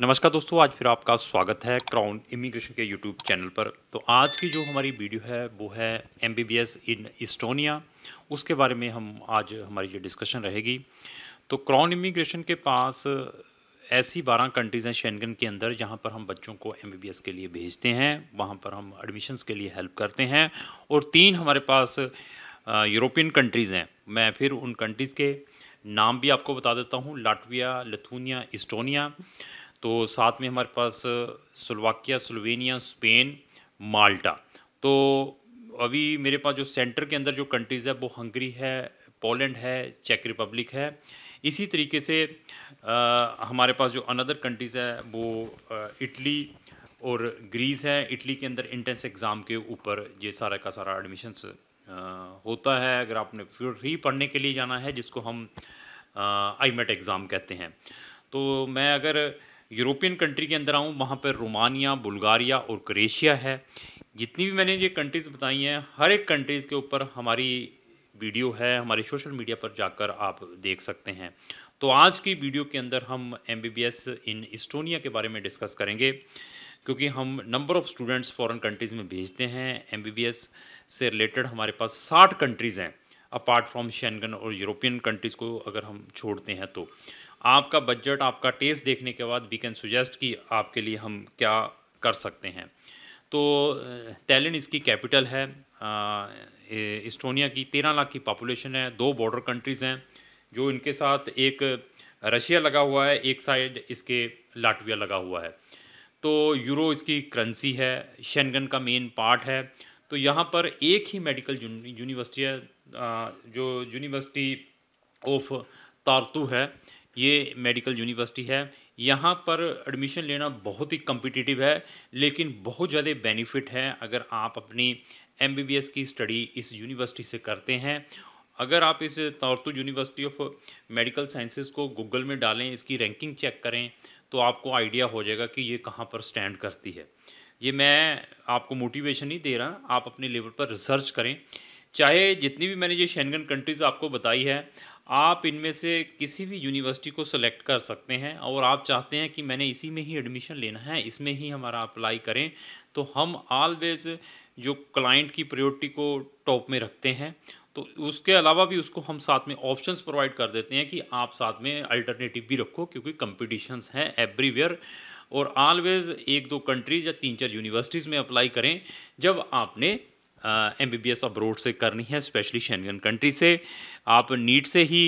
नमस्कार दोस्तों आज फिर आपका स्वागत है क्राउन इमिग्रेशन के यूट्यूब चैनल पर तो आज की जो हमारी वीडियो है वो है एम इन इस्टोनिया उसके बारे में हम आज हमारी जो डिस्कशन रहेगी तो क्राउन इमिग्रेशन के पास ऐसी बारह कंट्रीज़ हैं शेंगन के अंदर जहाँ पर हम बच्चों को एम के लिए भेजते हैं वहाँ पर हम एडमिशन्स के लिए हेल्प करते हैं और तीन हमारे पास यूरोपियन कंट्रीज़ हैं मैं फिर उन कंट्रीज़ के नाम भी आपको बता देता हूँ लाटविया लथूनिया इस्टोनिया तो साथ में हमारे पास सुलवाकिया स्लोवेनिया स्पेन माल्टा तो अभी मेरे पास जो सेंटर के अंदर जो कंट्रीज़ है वो हंगरी है पोलैंड है चेक रिपब्लिक है इसी तरीके से आ, हमारे पास जो अनदर कंट्रीज़ है वो इटली और ग्रीस है इटली के अंदर इंट्रेंस एग्ज़ाम के ऊपर ये सारा का सारा एडमिशन्स होता है अगर आपने फ्री पढ़ने के लिए जाना है जिसको हम आई मेट एग्ज़ाम कहते हैं तो मैं अगर यूरोपियन कंट्री के अंदर आऊँ वहाँ पर रोमानिया बुल्गारिया और क्रेशिया है जितनी भी मैंने ये कंट्रीज़ बताई हैं हर एक कंट्रीज़ के ऊपर हमारी वीडियो है हमारे सोशल मीडिया पर जाकर आप देख सकते हैं तो आज की वीडियो के अंदर हम एम इन इस्टोनिया के बारे में डिस्कस करेंगे क्योंकि हम number of students foreign countries में भेजते हैं एम से रिलेटेड हमारे पास साठ कंट्रीज़ हैं अपार्ट फ्रॉम शेंगन और यूरोपियन कंट्रीज़ को अगर हम छोड़ते हैं तो आपका बजट आपका टेस्ट देखने के बाद वी कैन सुजेस्ट कि आपके लिए हम क्या कर सकते हैं तो टैलेंट इसकी कैपिटल है इस्टोनिया की तेरह लाख की पॉपुलेशन है दो बॉर्डर कंट्रीज़ हैं जो इनके साथ एक रशिया लगा हुआ है एक साइड इसके लाटविया लगा हुआ है तो यूरो इसकी करेंसी है शेनगन का मेन पार्ट है तो यहाँ पर एक ही मेडिकल यूनिवर्सिटी है जो यूनिवर्सिटी ऑफ तारतू है ये मेडिकल यूनिवर्सिटी है यहाँ पर एडमिशन लेना बहुत ही कम्पिटिटिव है लेकिन बहुत ज़्यादा बेनिफिट है अगर आप अपनी एम की स्टडी इस यूनिवर्सिटी से करते हैं अगर आप इस Tartu university of medical sciences को गूगल में डालें इसकी रैंकिंग चेक करें तो आपको आइडिया हो जाएगा कि ये कहाँ पर स्टैंड करती है ये मैं आपको मोटिवेशन ही दे रहा आप अपने लेवल पर रिसर्च करें चाहे जितनी भी मैंने ये शेनगन कंट्रीज़ आपको बताई है आप इनमें से किसी भी यूनिवर्सिटी को सिलेक्ट कर सकते हैं और आप चाहते हैं कि मैंने इसी में ही एडमिशन लेना है इसमें ही हमारा अप्लाई करें तो हम ऑलवेज़ जो क्लाइंट की प्रायोरिटी को टॉप में रखते हैं तो उसके अलावा भी उसको हम साथ में ऑप्शंस प्रोवाइड कर देते हैं कि आप साथ में अल्टरनेटिव भी रखो क्योंकि कंपटीशंस हैं एवरीवेयर और ऑलवेज़ एक दो कंट्रीज या तीन चार यूनिवर्सिटीज़ में अप्लाई करें जब आपने M B B S abroad से करनी है स्पेशली शेनगन कंट्री से आप नीट से ही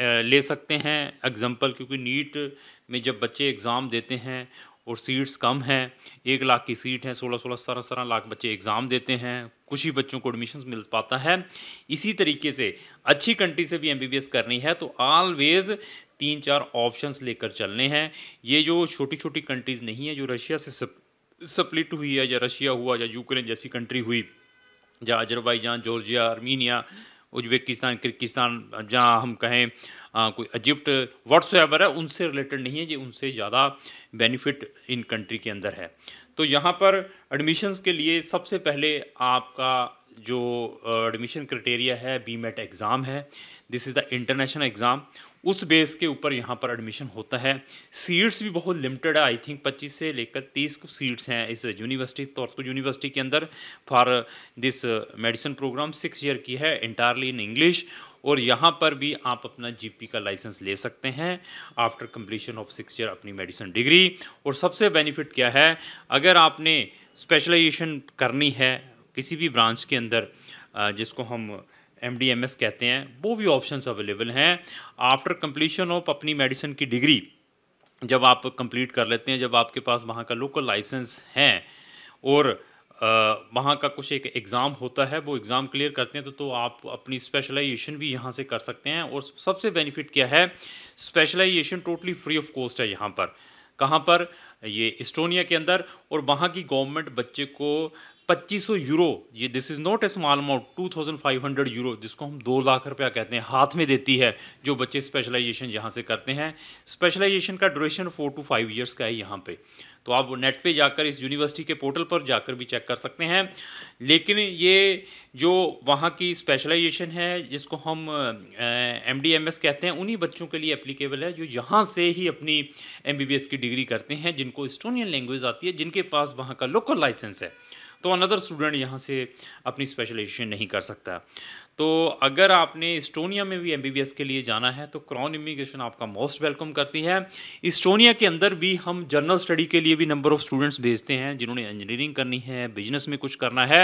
ले सकते हैं एग्ज़ाम्पल क्योंकि नीट में जब बच्चे एग्ज़ाम देते हैं और सीट्स कम हैं एक लाख की सीट है सोलह सोलह सत्रह सत्रह लाख बच्चे एग्ज़ाम देते हैं कुछ ही बच्चों को एडमिशन मिल पाता है इसी तरीके से अच्छी कंट्री से भी एस करनी है तो ऑलवेज़ तीन चार ऑप्शंस लेकर चलने हैं ये जो छोटी छोटी कंट्रीज़ नहीं है जो रशिया से सप्लिट हुई है या रशिया हुआ या यूक्रेन जैसी कंट्री हुई या Azerbaijan Georgia Armenia Uzbekistan Kyrgyzstan जहाँ हम कहें आ, कोई इजिप्ट व्हाट्स है उनसे रिलेटेड नहीं है जी उनसे ज़्यादा बेनिफिट इन कंट्री के अंदर है तो यहाँ पर एडमिशन्स के लिए सबसे पहले आपका जो एडमिशन क्राइटेरिया है बी मेट एग्ज़ाम है this is the international exam उस बेस के ऊपर यहाँ पर एडमिशन होता है सीट्स भी बहुत लिमिटेड है आई थिंक 25 से लेकर 30 सीट्स हैं इस यूनिवर्सिटी तोरतु यूनिवर्सिटी के अंदर for this medicine program six year की है इंटायरली इन इंग्लिश और यहाँ पर भी आप अपना जीपी का लाइसेंस ले सकते हैं after completion of six year अपनी मेडिसिन डिग्री और सबसे बेनिफिट क्या है अगर आपने स्पेशलाइजेशन करनी है किसी भी ब्रांच के अंदर जिसको हम एम डी एम एस कहते हैं वो भी ऑप्शन अवेलेबल हैं आफ्टर कम्प्लीशन ऑफ अपनी मेडिसिन की डिग्री जब आप कंप्लीट कर लेते हैं जब आपके पास वहाँ का लोकल लाइसेंस है और वहाँ का कुछ एक एग्ज़ाम होता है वो एग्ज़ाम क्लियर करते हैं तो तो आप अपनी स्पेशलाइजेशन भी यहाँ से कर सकते हैं और सबसे बेनिफिट क्या है specialisation totally free of cost है यहाँ पर कहाँ पर ये इस्टोनिया के अंदर और वहाँ की गवर्नमेंट बच्चे को 2500 यूरो ये this is not a small amount 2500 euro जिसको हम दो लाख रुपया कहते हैं हाथ में देती है जो बच्चे स्पेशलाइजेशन यहाँ से करते हैं स्पेशलाइजेशन का duration four to five years का है यहाँ पे तो आप नेट पे जाकर इस यूनिवर्सिटी के पोर्टल पर जाकर भी चेक कर सकते हैं लेकिन ये जो वहाँ की स्पेशलाइजेशन है जिसको हम एम डी एम एस कहते हैं उन्हीं बच्चों के लिए एप्लीकेबल है जो यहाँ से ही अपनी एम बी बी एस की डिग्री करते हैं जिनको इस्टोनियन लैंग्वेज आती है जिनके पास वहाँ का लोकल लाइसेंस है तो अनदर स्टूडेंट यहाँ से अपनी स्पेशलाइजेशन नहीं कर सकता तो अगर आपने इस्टोनिया में भी एम के लिए जाना है तो क्रॉन इमिग्रेशन आपका मोस्ट वेलकम करती है इस्टोनिया के अंदर भी हम जनरल स्टडी के लिए भी नंबर ऑफ़ स्टूडेंट्स भेजते हैं जिन्होंने इंजीनियरिंग करनी है बिजनेस में कुछ करना है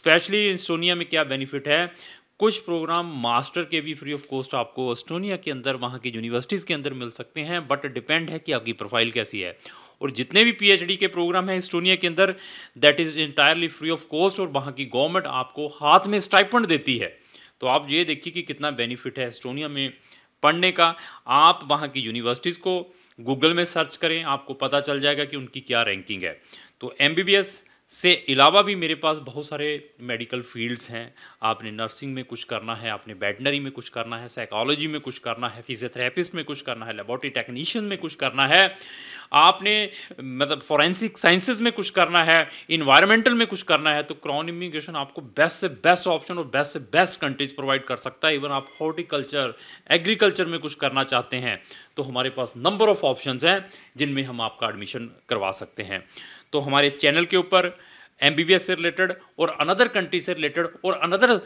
स्पेशली इस्टोनिया में क्या बेनिफिट है कुछ प्रोग्राम मास्टर के भी फ्री ऑफ कॉस्ट आपको ऑस्ट्रेलिया के अंदर वहाँ की यूनिवर्सिटीज़ के अंदर मिल सकते हैं बट डिपेंड है कि आपकी प्रोफाइल कैसी है और जितने भी पीएचडी के प्रोग्राम हैं एस्टोनिया के अंदर that is entirely free of cost और वहाँ की गवर्नमेंट आपको हाथ में स्टाइपेंड देती है तो आप ये देखिए कि कितना बेनिफिट है एस्टोनिया में पढ़ने का आप वहाँ की यूनिवर्सिटीज़ को गूगल में सर्च करें आपको पता चल जाएगा कि उनकी क्या रैंकिंग है तो एम से अलावा भी मेरे पास बहुत सारे मेडिकल फील्ड्स हैं आपने नर्सिंग में कुछ करना है आपने बैटनरी में कुछ करना है साइकोलॉजी में कुछ करना है फिजियोथेरेपिस्ट में कुछ करना है लेबॉर्ट्री टेक्नीशियन में कुछ करना है आपने मतलब फॉरेंसिक साइंसिस में कुछ करना है इन्वायरमेंटल में कुछ करना है तो क्राउन इमिग्रेशन आपको बेस्ट से बेस्ट ऑप्शन और बेस्ट से बेस्ट कंट्रीज प्रोवाइड कर सकता है इवन आप हॉर्टिकल्चर एग्रीकल्चर में कुछ करना चाहते हैं तो हमारे पास नंबर ऑफ ऑप्शन हैं जिनमें हम आपका एडमिशन करवा सकते हैं तो हमारे चैनल के ऊपर एम से रिलेटेड और अनदर कंट्री से रिलेटेड और अनदर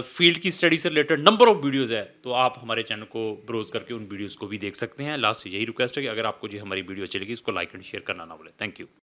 फील्ड uh, uh, की स्टडी से रिलेटेड नंबर ऑफ वीडियोज़ है तो आप हमारे चैनल को ब्रोज करके उन वीडियोज़ को भी देख सकते हैं लास्ट यही रिक्वेस्ट है कि अगर आपको जी हमारी वीडियो अच्छी लगी इसको लाइक एंड शेयर करना ना बोले थैंक यू